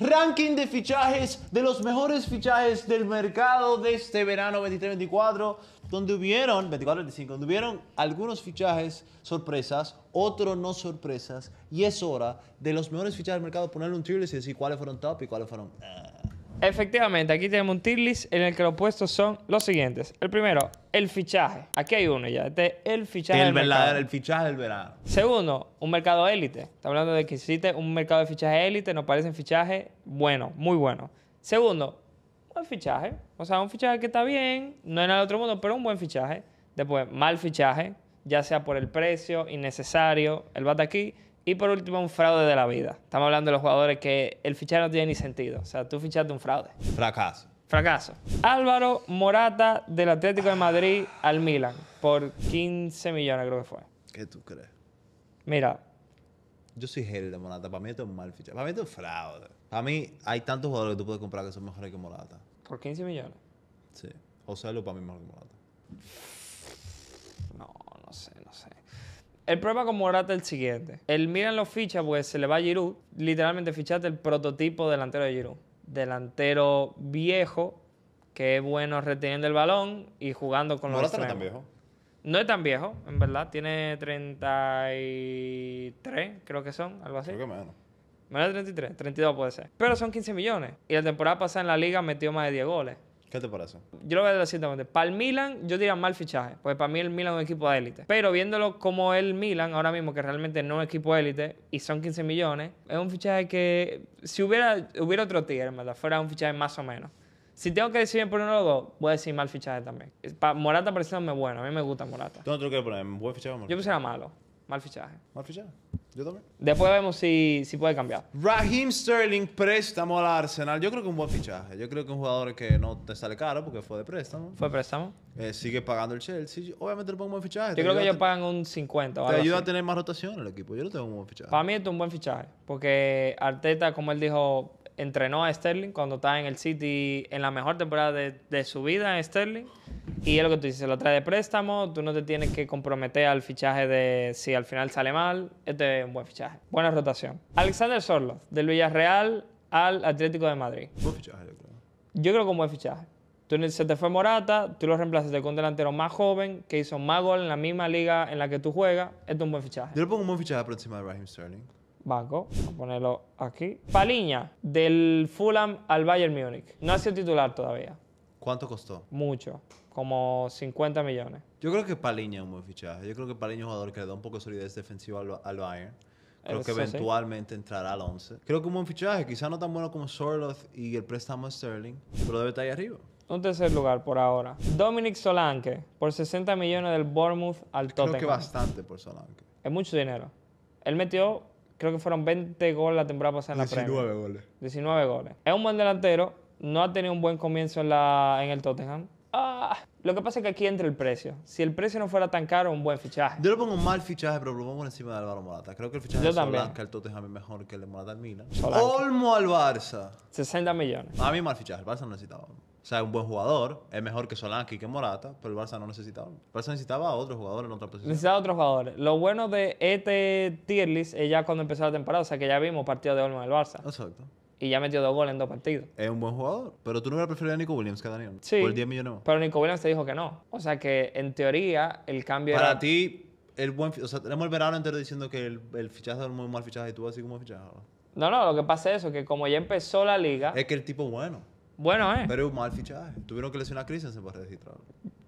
Ranking de fichajes, de los mejores fichajes del mercado de este verano 23-24, donde hubieron, 24-25, donde hubieron algunos fichajes sorpresas, otros no sorpresas, y es hora de los mejores fichajes del mercado ponerle un triple y decir cuáles fueron top y cuáles fueron... Eh, Efectivamente, aquí tenemos un tier list en el que los puestos son los siguientes. El primero, el fichaje. Aquí hay uno ya. Este es el fichaje. El del mercado. el fichaje del verano. Segundo, un mercado élite. Estamos hablando de que existe un mercado de fichaje élite, nos parece un fichaje bueno, muy bueno. Segundo, un fichaje. O sea, un fichaje que está bien, no es nada otro mundo, pero un buen fichaje. Después, mal fichaje, ya sea por el precio, innecesario, el de aquí. Y por último, un fraude de la vida. Estamos hablando de los jugadores que el fichaje no tiene ni sentido. O sea, tú fichaste un fraude. Fracaso. Fracaso. Álvaro Morata del Atlético de Madrid al Milan por 15 millones, creo que fue. ¿Qué tú crees? Mira. Yo soy hel de Morata. Para mí esto es un mal fichaje. Para mí esto es un fraude. Para mí hay tantos jugadores que tú puedes comprar que son mejores que Morata. ¿Por 15 millones? Sí. O sea lo para mí mejor que Morata. No, no sé, no sé. El problema con Morata es el siguiente. El en los fichas, pues se le va a Giroud. Literalmente fichaste el prototipo delantero de Giroud. Delantero viejo, que es bueno reteniendo el balón y jugando con los Morata no es tan viejo. No es tan viejo, en verdad. Tiene 33, creo que son, algo así. Creo que menos. Menos de 33, 32 puede ser. Pero son 15 millones. Y la temporada pasada en la liga metió más de 10 goles. ¿Qué te parece? Yo lo veo de la siguiente Para el Milan, yo diría mal fichaje, porque para mí el Milan es un equipo de élite. Pero viéndolo como el Milan ahora mismo, que realmente no es un equipo de élite y son 15 millones, es un fichaje que si hubiera, hubiera otro tier, ¿verdad? Fuera un fichaje más o menos. Si tengo que decidir por uno o dos, voy a decir mal fichaje también. Morata parece bueno, a mí me gusta Morata. ¿Tú no te lo quieres poner? ¿Buen fichaje o Yo pusiera malo, mal fichaje. ¿Mal fichaje? Yo Después vemos si, si puede cambiar. Raheem Sterling, préstamo al Arsenal. Yo creo que un buen fichaje. Yo creo que un jugador que no te sale caro porque fue de préstamo. Fue préstamo. Eh, sigue pagando el Chelsea. Obviamente le pongo un buen fichaje. Yo creo que ellos pagan un 50. te ayuda a tener más rotación el equipo. Yo lo tengo un buen fichaje. Para mí es un buen fichaje. Porque Arteta, como él dijo, entrenó a Sterling cuando estaba en el City en la mejor temporada de, su vida en Sterling. Y es lo que tú dices, lo trae de préstamo, tú no te tienes que comprometer al fichaje de si al final sale mal, este es un buen fichaje. Buena rotación. Alexander Sorlo, del Villarreal al Atlético de Madrid. Buen fichaje, yo creo. Yo creo que un buen fichaje. Tú, se te fue Morata, tú lo reemplazaste con un delantero más joven que hizo más gol en la misma liga en la que tú juegas. Este es un buen fichaje. Yo le pongo un buen fichaje aproximado a Raheem Sterling. Banco, a ponerlo aquí. Paliña, del Fulham al Bayern Múnich. No ha sido titular todavía. ¿Cuánto costó? Mucho, como 50 millones. Yo creo que Paliña es un buen fichaje. Yo creo que Paliña es un jugador que le da un poco de solidez defensiva al, Bayern. Creo que eventualmente entrará al 11. Creo que un buen fichaje, Quizás no tan bueno como Sorloth y el préstamo de Sterling, pero debe estar ahí arriba. Un tercer lugar por ahora. Dominic Solanke, por 60 millones del Bournemouth al Tottenham. Creo que bastante por Solanke. Es mucho dinero. Él metió creo que fueron 20 goles la temporada pasada en la Premier. 19 goles. 19 goles. Es un buen delantero, no ha tenido un buen comienzo en, la, en el Tottenham. Ah, lo que pasa es que aquí entra el precio. Si el precio no fuera tan caro, un buen fichaje. Yo le pongo un mal fichaje, pero lo pongo encima de Álvaro Morata. Creo que el fichaje Yo de Solanca, el Tottenham es mejor que el de Morata al Milan. Olmo al Barça. 60 millones. A mí mal fichaje, el Barça no necesitaba. O sea, es un buen jugador, es mejor que Solanke y que Morata, pero el Barça no necesitaba. El Barça necesitaba a otro jugador en otra posición. Necesitaba a otros jugadores. Lo bueno de este tier list es ya cuando empezó la temporada, o sea, que ya vimos partido de Olmo del Barça. Exacto. Y ya metió dos goles en dos partidos. Es un buen jugador, pero tú no hubieras preferido a Nico Williams que a Daniel. Sí. Por 10 millones más. Pero Nico Williams te dijo que no. O sea, que en teoría el cambio Para ti, el buen, o sea, tenemos el verano entero diciendo que el, el fichaje es muy mal fichaje y tú así como fichaje. No, no, lo que pasa es eso, que como ya empezó la liga... Es que el tipo bueno. Bueno, eh. Pero es un mal fichaje. Tuvieron que lesionar a Christensen para registrarlo.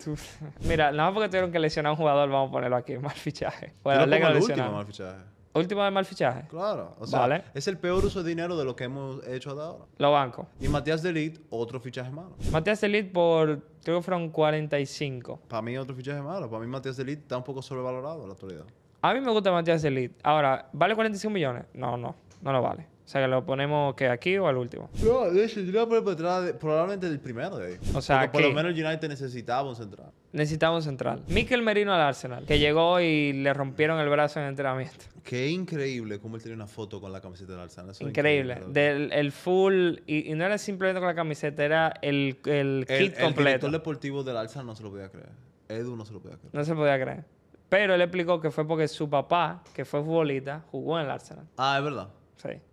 Mira, nada más porque tuvieron que lesionar a un jugador, vamos a ponerlo aquí, mal fichaje. Bueno, el último mal fichaje. Último de mal fichaje. Claro. O sea, es el peor uso de dinero de lo que hemos hecho hasta ahora. Lo banco. Y Matías Delit, otro fichaje malo. Matías Delit por, creo que fueron 45. Para mí, otro fichaje malo. Para mí, Matías Delit está un poco sobrevalorado en la actualidad. A mí me gusta Matías Delit. Ahora, ¿vale 45 millones? No, no, no lo vale. O sea, que lo ponemos que aquí o al último. No, de hecho, yo lo voy a poner probablemente del primero de ahí. O sea, Porque por lo menos United necesitaba un central. Necesitaba un central. Mikel Merino al Arsenal, que llegó y le rompieron el brazo en el entrenamiento. Qué increíble cómo él tenía una foto con la camiseta del Arsenal. increíble. Del, full, y, no era simplemente con la camiseta, era el, el, kit completo. El director deportivo del Arsenal no se lo podía creer. Edu no se lo podía creer. No se podía creer. Pero él explicó que fue porque su papá, que fue futbolista, jugó en el Arsenal. Ah, es verdad.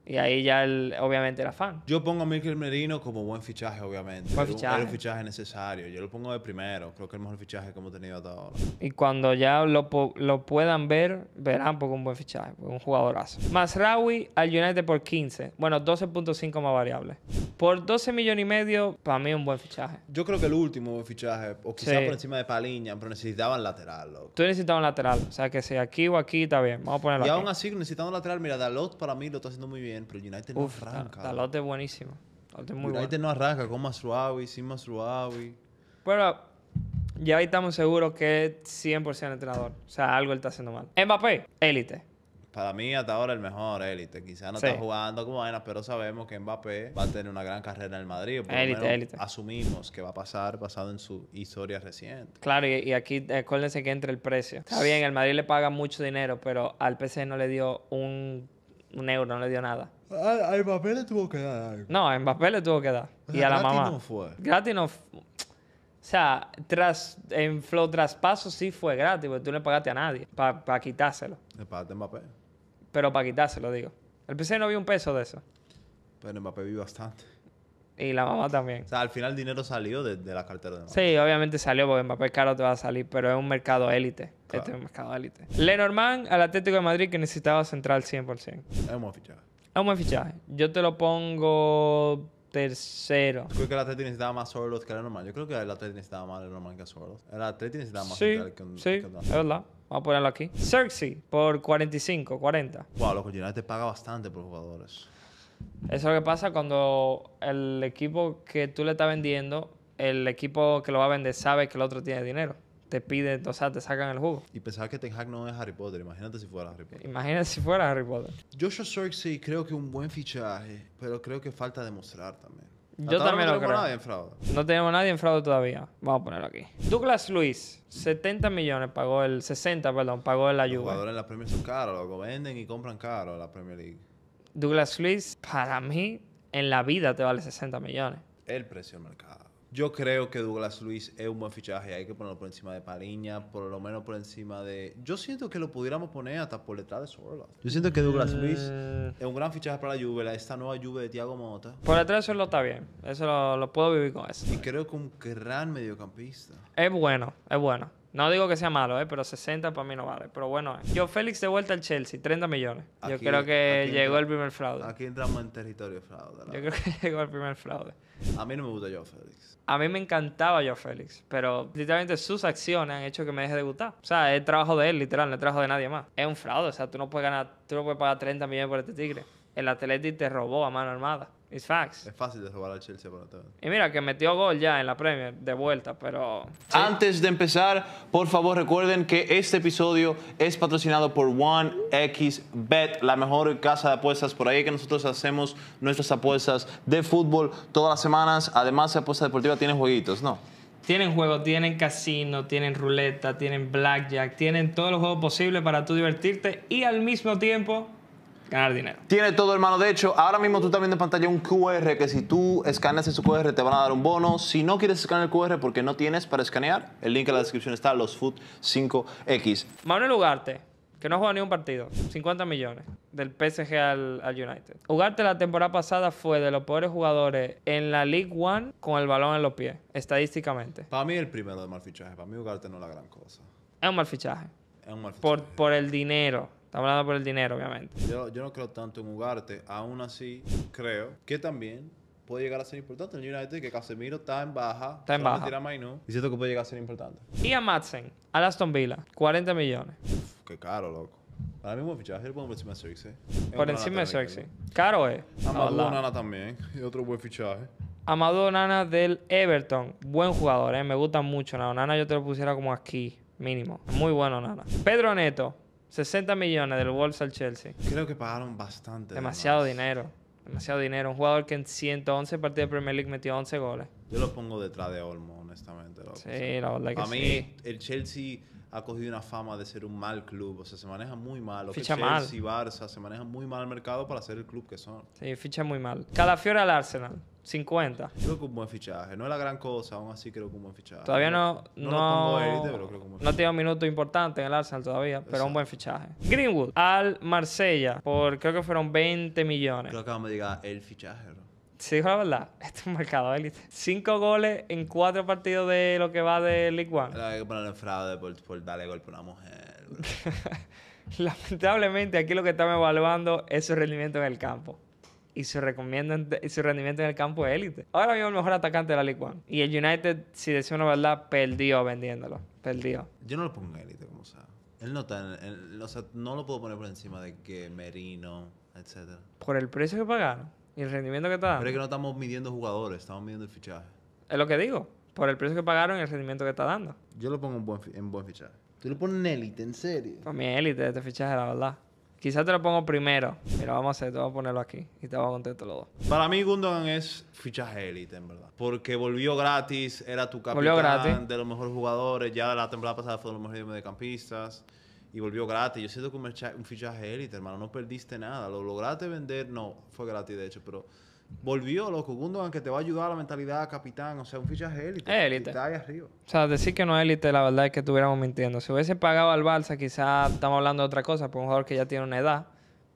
Y ahí ya él, obviamente era fan. Yo pongo a Mikel Merino como buen fichaje, obviamente. Buen fichaje. un fichaje necesario. Yo lo pongo de primero. Creo que es el mejor fichaje que hemos tenido hasta ahora. Y cuando ya lo, lo puedan ver, verán porque un buen fichaje, un jugadorazo. rawi al United por 15. Bueno, 12.5 más variables. Por 12 millones y medio, para mí un buen fichaje. Yo creo que el último buen fichaje, o quizás por encima de Paliña, pero necesitaban lateral. Tú necesitabas lateral. O sea, que si aquí o aquí está bien. Vamos a ponerlo Y aún así, necesitando lateral, mira, Dalot para mí lo está muy bien, pero United no arranca. Talote es buenísimo. United no arranca con Masruawi, sin Masruawi. Pero ya ahí estamos seguros que es 100% entrenador. O sea, algo él está haciendo mal. Mbappé, élite. Para mí hasta ahora el mejor élite. Quizás no está jugando como pero sabemos que Mbappé va a tener una gran carrera en el Madrid. lo Asumimos que va a pasar basado en su historia reciente. Claro, y, aquí acuérdense que entra el precio. Está bien, el Madrid le paga mucho dinero, pero al PC no le dio un un euro, no le dio nada. A, Mbappé le tuvo que dar algo. No, a Mbappé le tuvo que dar. y a la mamá. Gratis no fue. Gratis no O sea, tras, en flow traspaso sí fue gratis, porque tú le pagaste a nadie para quitárselo. Le pagaste a Mbappé. Pero para quitárselo, digo. El PC no vio un peso de eso. Pero Mbappé vi bastante. Y la mamá también. O sea, al final el dinero salió de, de las carteras de mamá. Sí, obviamente salió porque papel caro te va a salir, pero es un mercado élite. Este es un mercado élite. Lenormand al Atlético de Madrid que necesitaba central 100%. Es un buen fichaje. Es un buen fichaje. Yo te lo pongo tercero. Yo creo que el Atlético necesitaba más Sorloth que el Lenormand. Yo creo que el Atlético necesitaba más Lenormand que Sorloth. El Atlético necesitaba más sí, central que un, Sí, es verdad. Vamos a ponerlo aquí. Cersei por 45, 40. Wow, loco, United paga bastante por jugadores. Eso es lo que pasa cuando el equipo que tú le estás vendiendo, el equipo que lo va a vender sabe que el otro tiene dinero. Te pide, o sea, te sacan el jugo. Y pensaba que Ten Hag no es Harry Potter. Imagínate si fuera Harry Potter. Imagínate si fuera Harry Potter. Joshua sí, creo que un buen fichaje, pero creo que falta demostrar también. Yo también no lo creo. Nadie en fraude. No tenemos nadie en fraude todavía. Vamos a ponerlo aquí. Douglas Luis, 70 millones pagó el 60, perdón, pagó el ayuda. Los jugadores en la Premier son caros, Venden y compran caro la Premier League. Douglas Luis, para mí, en la vida te vale 60 millones. El precio del mercado. Yo creo que Douglas Luis es un buen fichaje. Hay que ponerlo por encima de Pariña, por lo menos por encima de. Yo siento que lo pudiéramos poner hasta por detrás de Sorloth. Yo siento que Douglas Luis eh. es un gran fichaje para la Juve, esta nueva Juve de Tiago Mota. Por detrás de lo está bien. Eso lo, lo, puedo vivir con eso. Y creo que un gran mediocampista. Es bueno, es bueno. No digo que sea malo, ¿eh? pero 60 para mí no vale. Pero bueno, yo Félix de vuelta al Chelsea, 30 millones. yo creo que llegó el primer fraude. Aquí entramos en territorio de fraude. Yo creo que llegó el primer fraude. A mí no me gusta yo Félix. A mí me encantaba yo Félix, pero literalmente sus acciones han hecho que me deje de gustar. O sea, es trabajo de él, literal, no es trabajo de nadie más. Es un fraude, o sea, tú no puedes ganar, tú no puedes pagar 30 millones por este tigre. El Atleti te robó a mano armada. Es fácil de jugar al Chelsea para todo. Y mira que metió gol ya en la Premier de vuelta, pero. Antes de empezar, por favor recuerden que este episodio es patrocinado por Bet la mejor casa de apuestas por ahí que nosotros hacemos nuestras apuestas de fútbol todas las semanas. Además, de apuesta deportiva tiene jueguitos, ¿no? Tienen juegos, tienen casino, tienen ruleta, tienen blackjack, tienen todos los juegos posibles para tú divertirte y al mismo tiempo ganar dinero. Tiene todo, hermano. De hecho, ahora mismo tú también en pantalla un QR que si tú escaneas ese QR te van a dar un bono. Si no quieres escanear el QR porque no tienes para escanear, el link en la descripción está, los Food 5X. Manuel Ugarte, que no juega ni un partido, 50 millones del PSG al, United. Ugarte la temporada pasada fue de los pobres jugadores en la League One con el balón en los pies, estadísticamente. Para mí el primero de mal fichaje, para mí Ugarte no es la gran cosa. Es un mal fichaje. Es un Por, por el dinero hablando por el dinero, obviamente. Yo, no creo tanto en Ugarte. Aún así, creo que también puede llegar a ser importante en el United, que Casemiro está en baja. Está en baja. y siento que puede llegar a ser importante. Y a Madsen, a Aston Villa, 40 millones. qué caro, loco. Ahora mismo fichaje por encima de Sexy. Por encima de Sexy. Caro eh. Amado Nana también. Y otro buen fichaje. Amado Nana del Everton. Buen jugador, ¿eh? Me gusta mucho. Nana yo te lo pusiera como aquí, mínimo. Muy bueno, Nana. Pedro Neto. 60 millones del Wolves al Chelsea. Creo que pagaron bastante. Demasiado dinero. Demasiado dinero. Un jugador que en 111 partidos de Premier League metió 11 goles. Yo lo pongo detrás de Olmo, honestamente. Sí, la verdad que sí A mí, el Chelsea ha cogido una fama de ser un mal club. O sea, se maneja muy mal. ficha que Chelsea, Barça, se maneja muy mal el mercado para ser el club que son. Sí, ficha muy mal. Calafiore al Arsenal. 50. creo que un buen fichaje. No es la gran cosa, aún así creo que un buen fichaje. Todavía no. No, tengo élite, pero creo que un no tiene un minuto importante en el Arsenal todavía, pero un buen fichaje. Greenwood al Marsella por creo que fueron 20 millones. Creo que vamos a llegar el fichaje, ¿no? Sí, la verdad, este es un mercado élite. Cinco goles en cuatro partidos de lo que va de League One. hay que ponerle fraude por, darle golpe a una mujer. Lamentablemente, aquí lo que estamos evaluando es su rendimiento en el campo y su, su rendimiento en el campo élite. Ahora mismo el mejor atacante de la League Y el United, si decimos la verdad, perdió vendiéndolo. Perdió. Yo no lo pongo en élite, como sea. Él no está en, no lo puedo poner por encima de que Merino, etc. Por el precio que pagaron y el rendimiento que está dando. Pero es que no estamos midiendo jugadores, estamos midiendo el fichaje. Es lo que digo. Por el precio que pagaron y el rendimiento que está dando. Yo lo pongo en buen, en buen fichaje. Tú lo pones en élite, en serio. Para pues mí élite este fichaje, la verdad. Quizás te lo pongo primero. pero vamos a hacer, te voy a ponerlo aquí y te voy a los dos. Para mí, Gundogan es fichaje élite, en verdad. Porque volvió gratis, era tu capitán gratis. de los mejores jugadores. Ya la temporada pasada fue de los mejores mediocampistas y volvió gratis. Yo siento que un, fichaje élite, hermano. No perdiste nada. Lo lograste vender, no, fue gratis de hecho, pero volvió, loco. Gundogan que te va a ayudar a la mentalidad capitán. O sea, un fichaje élite. Élite. ahí arriba. O sea, decir que no es élite, la verdad es que estuviéramos mintiendo. Si hubiese pagado al balsa, quizás estamos hablando de otra cosa, por un jugador que ya tiene una edad,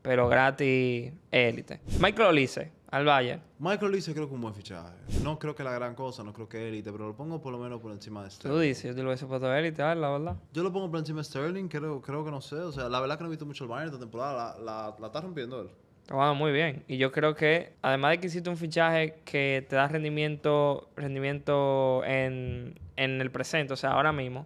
pero gratis élite. Michael Olise, al Bayern. Michael Olise creo que un buen fichaje. No creo que la gran cosa, no creo que élite, pero lo pongo por lo menos por encima de Sterling. Tú dices, yo te lo hubiese puesto élite, la verdad. Yo lo pongo por encima de Sterling, creo, creo que no sé. O sea, la verdad que no he visto mucho el Bayern esta temporada. La, la, la está rompiendo él muy bien. Y yo creo que, además de que hiciste un fichaje que te da rendimiento, rendimiento en, el presente, o sea, ahora mismo,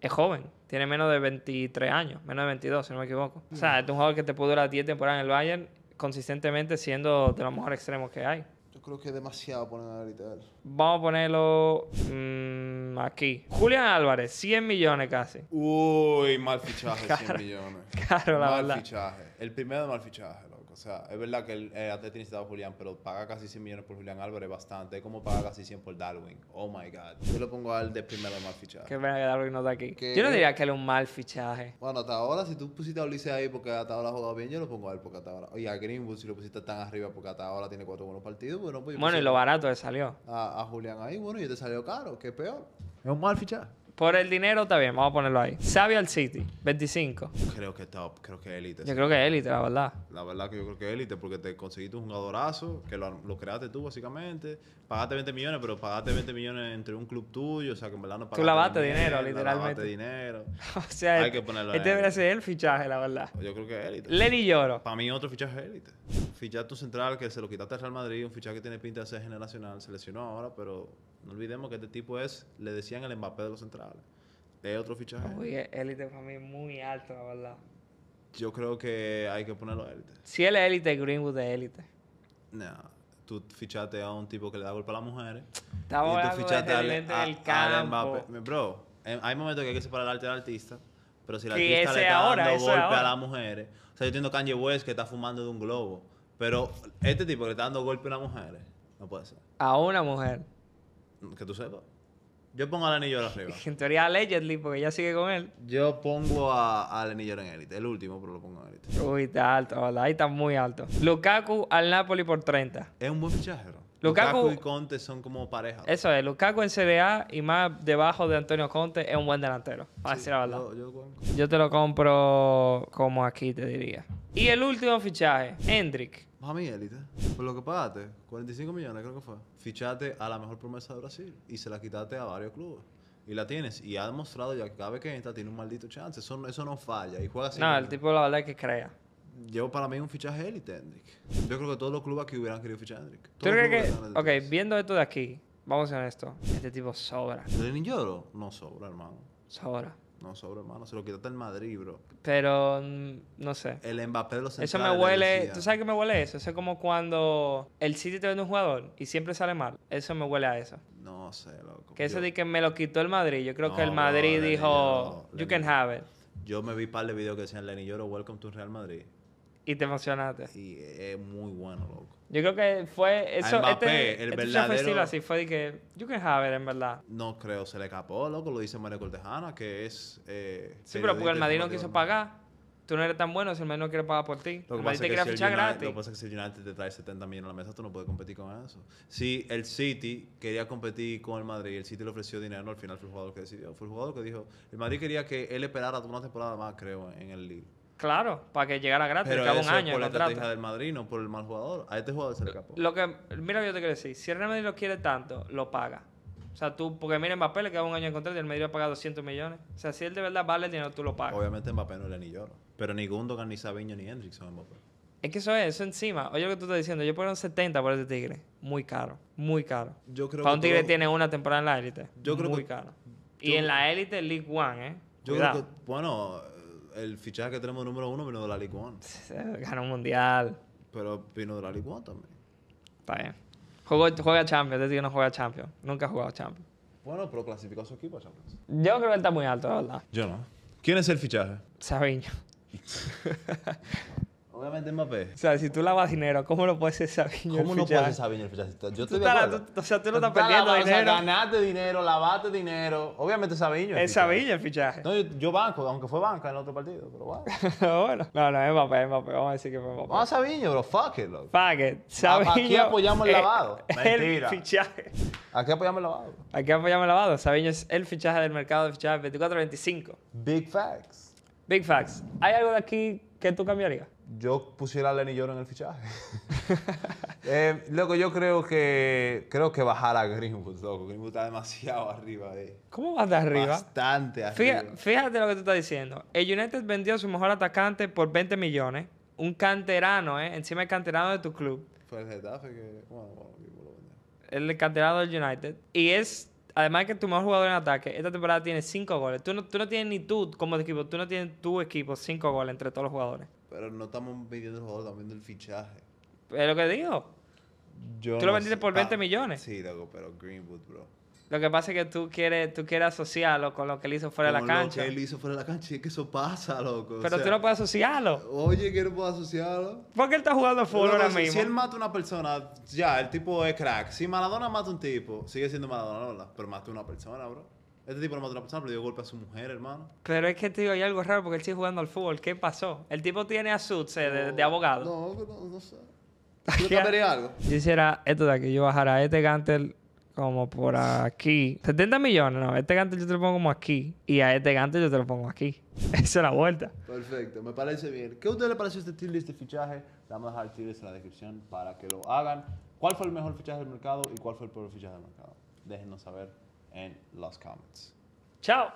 es joven. Tiene menos de 23 años, menos de 22, si no me equivoco. O sea, es un jugador que te puede durar 10 temporadas en el Bayern, consistentemente siendo de los mejores extremos que hay. Yo creo que es demasiado poner ahorita Vamos a ponerlo mm, aquí. Julián Álvarez, 100 millones casi. Uy, mal fichaje, 100 millones. Claro, la verdad. Mal fichaje. El primero mal fichaje. O sea, es verdad que el, el eh, Atlético a Julián, pero paga casi 100 millones por Julián Álvarez bastante. Es como paga casi 100 por Darwin. Oh my God. Yo lo pongo al de primero mal fichaje. Qué pena que Darwin no está aquí. Yo no diría que él es un mal fichaje. Bueno, hasta ahora, si tú pusiste a Ulises ahí porque hasta ahora ha jugado bien, yo lo pongo a él porque hasta ahora. Oye, a Greenwood, si lo pusiste tan arriba porque hasta ahora tiene cuatro buenos partidos, bueno, pues. bueno, y lo barato le salió. A, Julián ahí, bueno, y te salió caro, que peor. Es un mal fichaje. Por el dinero está bien, vamos a ponerlo ahí. al City, 25. Creo que top, creo que élite. Yo creo que élite, la verdad. La verdad que yo creo que élite, porque te conseguiste un jugadorazo, que lo, creaste tú básicamente. Pagaste 20 millones, pero pagaste 20 millones entre un club tuyo, o sea que en verdad no pagaste. Tú lavaste dinero, dinero literalmente. Lavaste dinero. o sea, hay que ponerlo Este debería ser el fichaje, la verdad. Yo creo que élite. Lenny Lloro. Para mí, otro fichaje élite. Fichaste tu central, que se lo quitaste al Real Madrid, un fichaje que tiene pinta de ser generacional. Se lesionó ahora, pero no olvidemos que este tipo es, le decían el Mbappé de los centrales. de otro fichaje. Oye, élite para mí muy alto, la verdad. Yo creo que hay que ponerlo élite. Si él es élite, Greenwood es élite. No, tú fichaste a un tipo que le da golpe a las mujeres. Estamos y tú fichaste al a, Bro, em, hay momentos que hay que separar el arte del artista. Pero si el artista le está dando golpe a las mujeres. O sea, yo entiendo Kanye West que está fumando de un globo. Pero este tipo que le está dando golpe a las mujeres. No puede ser. A una mujer que tú sepas. Yo pongo a Lenny arriba. En teoría Allegedly, porque ella sigue con él. Yo pongo a, a Lenny en élite. El último, pero lo pongo en élite. Uy, está alto. Ahí está muy alto. Lukaku al Napoli por 30. Es un buen fichaje, ¿no? Lukaku, y Conte son como pareja. Eso es, Lukaku en CDA y más debajo de Antonio Conte es un buen delantero, para decir la verdad. Yo, te lo compro como aquí te diría. Y el último fichaje, Hendrik a mi élite. Por lo que pagaste, 45 millones creo que fue. fichate a la mejor promesa de Brasil y se la quitaste a varios clubes. Y la tienes. Y ha demostrado ya que cada vez que entra tiene un maldito chance. Eso, no, eso no falla. Y juega así. No, el tipo la verdad es que crea. Llevo para mí un fichaje élite, Yo creo que todos los clubes aquí hubieran querido fichar a ¿Tú crees que.? Ok, viendo esto de aquí, vamos a ver esto. Este tipo sobra. ¿El No sobra, hermano. Sobra. No sobre hermano. Se lo quitaste el Madrid, bro. Pero, mm, no sé. El Mbappé de los Eso me huele... ¿Tú sabes qué me huele eso? Eso es como cuando el City te vende un jugador y siempre sale mal. Eso me huele a eso. No sé, loco. Que eso de que me lo quitó el Madrid. Yo creo que el Madrid dijo, you can have it. Yo me vi un par de videos que decían, Lenny Lloro, welcome to Real Madrid. Y te emocionaste. Y es muy bueno, loco. Yo creo que fue eso. Este Mbappé, este, el este verdadero. así fue de que. Yo que Javier, en verdad. No creo, se le escapó, loco. Lo dice Mario Cortejana, que es. Eh, sí, pero porque el Madrid no quiso pagar. Tú no eres tan bueno si el Madrid no quiere pagar por ti. Lo el Madrid te quiere fichar gratis. Lo que pasa es que si el United te trae 70 millones a la mesa, tú no puedes competir con eso. sí el City quería competir con el Madrid, y el City le ofreció dinero, al final fue el jugador que decidió. Fue el jugador que dijo. El Madrid quería que él esperara una temporada más, creo, en el League Claro, para que llegara gratis, pero un eso año. Por la estrategia del Madrid, no por el mal jugador. A este jugador se le capó. Lo que, mira lo que yo te quiero decir. Si el Real Madrid lo quiere tanto, lo paga. O sea, tú, porque mira Mbappé le queda un año en contrato y el Madrid ha pagado 200 millones. O sea, si él de verdad vale el dinero, tú lo pagas. Obviamente Mbappé no le ni lloro. Pero ni Gundogan, ni Sabiño, ni Hendrix son Mbappé. Es que eso es, eso encima. Oye lo que tú estás diciendo. Yo un 70 por este Tigre. Muy caro, muy caro. Yo creo Para un Tigre tiene una temporada en la élite. Yo creo muy caro. Y en la élite, League One, ¿eh? Yo creo que, bueno, el fichaje que tenemos número uno vino de la Ligue 1. Ganó un mundial. Pero vino de la Ligue 1 también. Está bien. juega juega Champions, desde que no juega Champions. Nunca ha jugado Champions. Bueno, pero clasificó su equipo a Champions. Yo creo que está muy alto, la verdad. Yo no. ¿Quién es el fichaje? Sabiño. Obviamente Mbappé. O sea, si tú lavas dinero, ¿cómo lo puedes ser Sabiño ¿Cómo no puedes ser Sabiño el fichaje? Yo te estoy de O sea, tú no estás perdiendo dinero. ganaste dinero, lavaste dinero. Obviamente Sabiño. Es Sabiño el fichaje. No, yo, banco, aunque fue banca en el otro partido, pero bueno. bueno. No, no, es Mbappé, es Mbappé. Vamos a decir que fue Mbappé. Vamos a Sabiño, bro. Fuck it, loco. Fuck it. Aquí apoyamos el lavado. Mentira. fichaje. Aquí apoyamos el lavado. Aquí apoyamos el lavado. Sabiño es el fichaje del mercado de fichajes 24-25. Big facts. Big facts. ¿Hay algo de aquí que tú cambiarías? yo pusiera a Lenny Jordan en el fichaje. eh, loco, yo creo que creo que bajar a Greenwood, loco. Greenwood está demasiado arriba de. ¿Cómo va de arriba? Bastante arriba. Fíjate, lo que tú estás diciendo. El United vendió a su mejor atacante por 20 millones. Un canterano, ¿eh? Encima del canterano de tu club. Fue el Getafe que. Bueno, El canterano del United. Y es además que tu mejor jugador en ataque, esta temporada tiene 5 goles. Tú no, tú no tienes ni tú como equipo, tú no tienes tu equipo 5 goles entre todos los jugadores. Pero no estamos vendiendo el jugador, estamos vendiendo el fichaje. Es lo que digo. tú lo vendiste por 20 ah, millones. Sí, loco, pero Greenwood, bro. Lo que pasa es que tú quieres, tú quieres asociarlo con lo que él hizo fuera de la cancha. Lo que él hizo fuera de la cancha y es que eso pasa, loco. Pero tú no puedes asociarlo. Oye, que no puedo asociarlo. Porque él está jugando fútbol ahora mismo. Si él mata a una persona, ya, el tipo es crack. Si Maradona mata a un tipo, sigue siendo Maradona, Pero mata a una persona, bro. Este tipo no mató a la persona, dio golpe a su mujer, hermano. Pero es que, tío, hay algo raro porque él sigue jugando al fútbol. ¿Qué pasó? El tipo tiene a su eh, de, abogado. No, no, no sé. Yo cambiaría algo. Yo hiciera esto de aquí. Yo bajara a este Gantel como por aquí. 70 millones, no. Este Gantel yo te lo pongo como aquí. Y a este Gantel yo te lo pongo aquí. Esa es la vuelta. Perfecto, me parece bien. ¿Qué a usted le pareció este tier list de fichaje? Vamos a dejar el en la descripción para que lo hagan. ¿Cuál fue el mejor fichaje del mercado y cuál fue el peor fichaje del mercado? Déjenos saber. and last comments. Ciao.